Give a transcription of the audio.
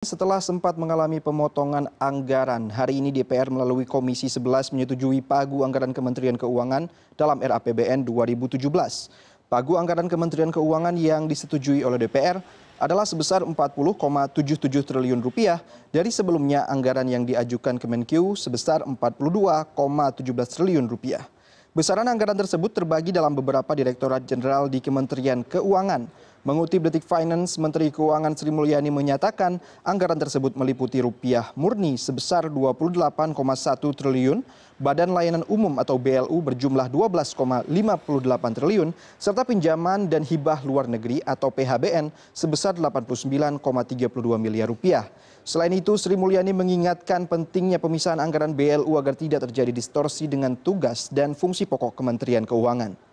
Setelah sempat mengalami pemotongan anggaran, hari ini DPR melalui Komisi 11 menyetujui pagu anggaran Kementerian Keuangan dalam RAPBN 2017. Pagu anggaran Kementerian Keuangan yang disetujui oleh DPR adalah sebesar 40,77 triliun rupiah dari sebelumnya anggaran yang diajukan Kemenkeu sebesar 42,17 triliun rupiah. Besaran anggaran tersebut terbagi dalam beberapa direktorat jenderal di Kementerian Keuangan. Mengutip Detik Finance, Menteri Keuangan Sri Mulyani menyatakan anggaran tersebut meliputi rupiah murni sebesar 28,1 triliun, Badan Layanan Umum atau BLU berjumlah 12,58 triliun, serta pinjaman dan hibah luar negeri atau PHBN sebesar 89,32 miliar rupiah. Selain itu, Sri Mulyani mengingatkan pentingnya pemisahan anggaran BLU agar tidak terjadi distorsi dengan tugas dan fungsi pokok Kementerian Keuangan.